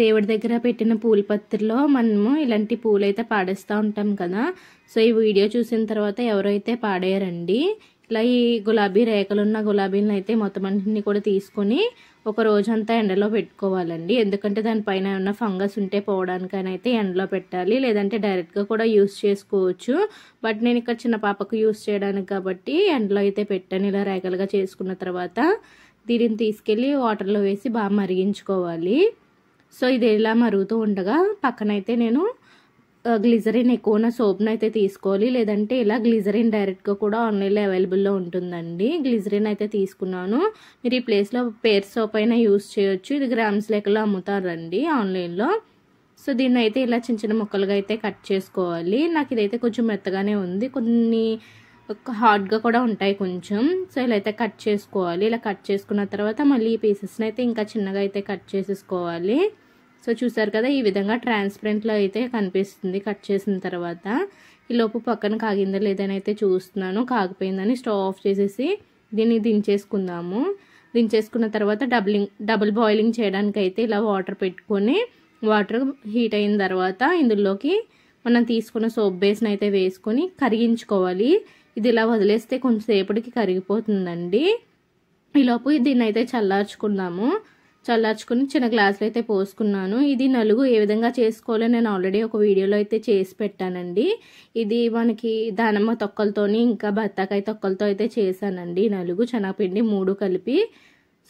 దేవుడి దగ్గర పెట్టిన పూల పత్రిలో మనము ఇలాంటి పూలు అయితే పాడేస్తూ ఉంటాం కదా సో ఈ వీడియో చూసిన తర్వాత ఎవరైతే పాడేయారండి ఇట్లా ఈ గులాబీ రేఖలున్న గులాబీలను అయితే మొత్తం అన్నింటినీ కూడా తీసుకొని ఒక రోజంతా ఎండలో పెట్టుకోవాలండి ఎందుకంటే దానిపైన ఏమన్నా ఫంగస్ ఉంటే అయితే ఎండలో పెట్టాలి లేదంటే డైరెక్ట్గా కూడా యూస్ చేసుకోవచ్చు బట్ నేను ఇక్కడ చిన్న పాపకు యూస్ చేయడానికి కాబట్టి ఎండలో అయితే పెట్టాను ఇలా రేఖలుగా చేసుకున్న తర్వాత దీనిని తీసుకెళ్ళి వాటర్లో వేసి బాగా మరిగించుకోవాలి సో ఇది ఇలా మరుగుతూ ఉండగా పక్కనైతే నేను గ్లిజరిన్ ఎక్కువన సోప్ను అయితే తీసుకోవాలి లేదంటే ఇలా గ్లిజరిన్ డైరెక్ట్గా కూడా ఆన్లైన్లో అవైలబుల్లో ఉంటుందండి గ్లిజరిన్ అయితే తీసుకున్నాను మీరు ఈ ప్లేస్లో పేర్ సోప్ అయినా యూస్ చేయొచ్చు ఇది గ్రామ్స్ లెక్కలో అమ్ముతారండి ఆన్లైన్లో సో దీన్ని అయితే ఇలా చిన్న చిన్న ముక్కలుగా అయితే కట్ చేసుకోవాలి నాకు ఇదైతే కొంచెం మెత్తగానే ఉంది కొన్ని హార్డ్గా కూడా ఉంటాయి కొంచెం సో ఇలా అయితే కట్ చేసుకోవాలి ఇలా కట్ చేసుకున్న తర్వాత మళ్ళీ ఈ పీసెస్ని అయితే ఇంకా చిన్నగా అయితే కట్ చేసేసుకోవాలి సో చూసారు కదా ఈ విధంగా ట్రాన్స్పరెంట్లో అయితే కనిపిస్తుంది కట్ చేసిన తర్వాత ఈ లోపు పక్కన కాగిందా లేదని అయితే చూస్తున్నాను కాగిపోయిందని స్టవ్ ఆఫ్ చేసేసి దీన్ని దించేసుకుందాము దించేసుకున్న తర్వాత డబ్లింగ్ డబుల్ బాయిలింగ్ చేయడానికి అయితే ఇలా వాటర్ పెట్టుకొని వాటర్ హీట్ అయిన తర్వాత ఇందులోకి మనం తీసుకున్న సోప్ బేస్ని అయితే వేసుకొని కరిగించుకోవాలి ఇది ఇలా వదిలేస్తే కొంచెంసేపటికి కరిగిపోతుందండి ఈలోపు దీన్ని అయితే చల్లార్చుకుందాము చల్లార్చుకుని చిన్న గ్లాసులు అయితే పోసుకున్నాను ఇది నలుగు ఏ విధంగా చేసుకోవాలో నేను ఆల్రెడీ ఒక వీడియోలో అయితే చేసి పెట్టానండి ఇది మనకి దానమ్మ తొక్కలతోని ఇంకా బత్తాకాయ తొక్కలతో అయితే చేశానండి నలుగు చెనగపిండి మూడు కలిపి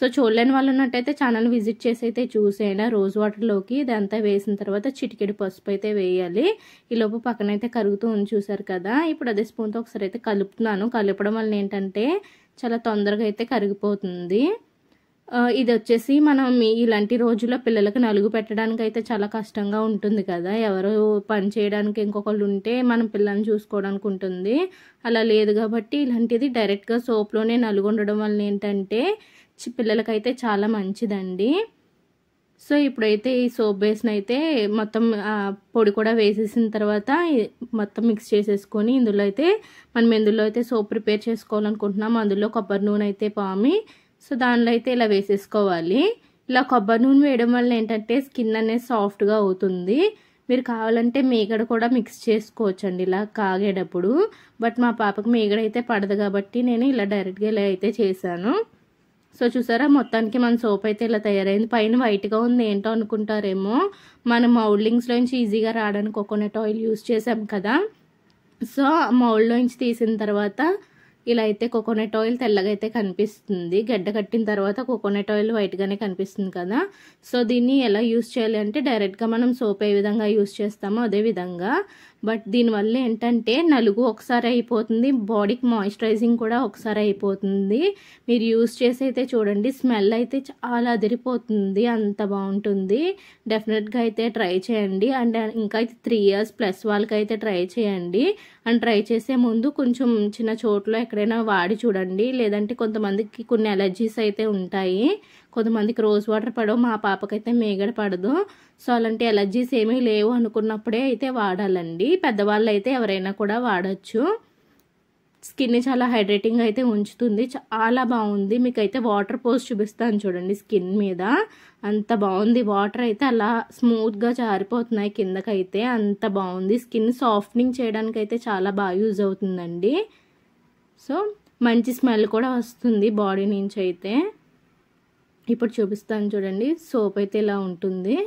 సో చూడలేని వాళ్ళు ఉన్నట్టయితే ఛానల్ విజిట్ చేసి అయితే చూసేయండి రోజ్ వాటర్లోకి ఇదంతా వేసిన తర్వాత చిటికెడు పసుపు అయితే వేయాలి ఈ లోపు పక్కన అయితే కరుగుతూ ఉంది చూసారు కదా ఇప్పుడు అదే స్పూన్తో ఒకసారి అయితే కలుపుతున్నాను కలపడం వల్ల ఏంటంటే చాలా తొందరగా అయితే కరిగిపోతుంది ఇది వచ్చేసి మనం ఇలాంటి రోజుల్లో పిల్లలకు నలుగు పెట్టడానికి అయితే చాలా కష్టంగా ఉంటుంది కదా ఎవరు పని చేయడానికి ఇంకొకళ్ళు ఉంటే మనం పిల్లల్ని చూసుకోవడానికి ఉంటుంది అలా లేదు కాబట్టి ఇలాంటిది డైరెక్ట్గా సోప్లోనే నలుగు ఉండడం వల్ల ఏంటంటే పిల్లలకైతే చాలా మంచిదండి సో ఇప్పుడైతే ఈ సోప్ బేస్ని అయితే మొత్తం పొడి కూడా వేసేసిన తర్వాత మొత్తం మిక్స్ చేసేసుకొని ఇందులో అయితే మనం ఎందులో అయితే సోప్ ప్రిపేర్ చేసుకోవాలనుకుంటున్నాం అందులో కొబ్బరి నూనె అయితే పామి సో దానిలో అయితే ఇలా వేసేసుకోవాలి ఇలా కొబ్బరి నూనె వేయడం వల్ల ఏంటంటే స్కిన్ అనేది సాఫ్ట్గా అవుతుంది మీరు కావాలంటే మేగడ కూడా మిక్స్ చేసుకోవచ్చండి ఇలా కాగేటప్పుడు బట్ మా పాపకు మేగడ అయితే పడదు కాబట్టి నేను ఇలా డైరెక్ట్గా ఇలా అయితే చేశాను సో చూసారా మొత్తానికి మన సోప్ అయితే ఇలా తయారైంది పైన వైట్గా ఉంది ఏంటో అనుకుంటారేమో మనం మౌల్డింగ్స్లోంచి ఈజీగా రావడానికి కోకోనట్ ఆయిల్ యూస్ చేసాం కదా సో మౌల్డ్లోంచి తీసిన తర్వాత ఇలా అయితే కోకోనట్ ఆయిల్ తెల్లగా అయితే కనిపిస్తుంది గడ్డ కట్టిన తర్వాత కోకోనట్ ఆయిల్ వైట్గానే కనిపిస్తుంది కదా సో దీన్ని ఎలా యూస్ చేయాలి అంటే డైరెక్ట్గా మనం సోప్ ఏ విధంగా యూస్ చేస్తామో అదే విధంగా బట్ దీనివల్ల ఏంటంటే నలుగు ఒకసారి అయిపోతుంది బాడీకి మాయిశ్చరైజింగ్ కూడా ఒకసారి అయిపోతుంది మీరు యూస్ చేసి అయితే చూడండి స్మెల్ అయితే చాలా అదిరిపోతుంది అంత బాగుంటుంది డెఫినెట్గా అయితే ట్రై చేయండి అండ్ ఇంకా అయితే త్రీ ఇయర్స్ ప్లస్ వాళ్ళకైతే ట్రై చేయండి అండ్ ట్రై చేసే ముందు కొంచెం చిన్న చోట్ల ఎక్కడ ఎక్కడైనా వాడి చూడండి లేదంటే కొంతమందికి కొన్ని అలర్జీస్ అయితే ఉంటాయి కొంతమందికి రోజ్ వాటర్ పడవు మా పాపకైతే మేగడ పడదు సో అలాంటి అలర్జీస్ ఏమీ లేవు అనుకున్నప్పుడే అయితే వాడాలండి పెద్దవాళ్ళు అయితే ఎవరైనా కూడా వాడచ్చు స్కిన్ని చాలా హైడ్రేటింగ్ అయితే ఉంచుతుంది చాలా బాగుంది మీకు అయితే వాటర్ పోస్ చూపిస్తాను చూడండి స్కిన్ మీద అంత బాగుంది వాటర్ అయితే అలా స్మూత్గా జారిపోతున్నాయి కిందకైతే అంత బాగుంది స్కిన్ సాఫ్ట్నింగ్ చేయడానికి అయితే చాలా బాగా యూజ్ అవుతుందండి సో మంచి స్మెల్ కూడా వస్తుంది బాడీ నుంచి అయితే ఇప్పుడు చూపిస్తాను చూడండి సోప్ అయితే ఇలా ఉంటుంది